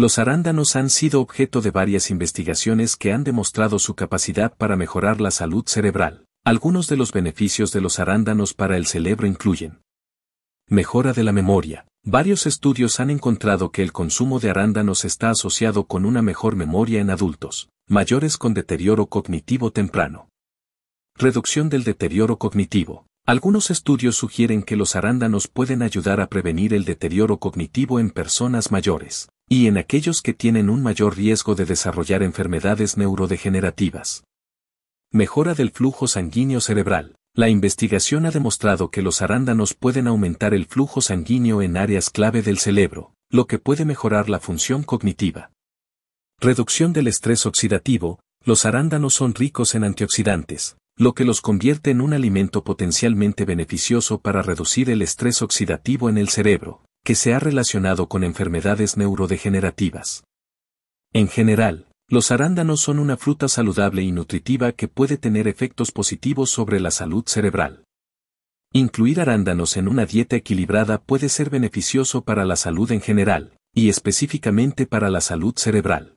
Los arándanos han sido objeto de varias investigaciones que han demostrado su capacidad para mejorar la salud cerebral. Algunos de los beneficios de los arándanos para el cerebro incluyen mejora de la memoria. Varios estudios han encontrado que el consumo de arándanos está asociado con una mejor memoria en adultos, mayores con deterioro cognitivo temprano. Reducción del deterioro cognitivo. Algunos estudios sugieren que los arándanos pueden ayudar a prevenir el deterioro cognitivo en personas mayores y en aquellos que tienen un mayor riesgo de desarrollar enfermedades neurodegenerativas. Mejora del flujo sanguíneo cerebral. La investigación ha demostrado que los arándanos pueden aumentar el flujo sanguíneo en áreas clave del cerebro, lo que puede mejorar la función cognitiva. Reducción del estrés oxidativo. Los arándanos son ricos en antioxidantes, lo que los convierte en un alimento potencialmente beneficioso para reducir el estrés oxidativo en el cerebro, que se ha relacionado con enfermedades neurodegenerativas. En general, los arándanos son una fruta saludable y nutritiva que puede tener efectos positivos sobre la salud cerebral. Incluir arándanos en una dieta equilibrada puede ser beneficioso para la salud en general, y específicamente para la salud cerebral.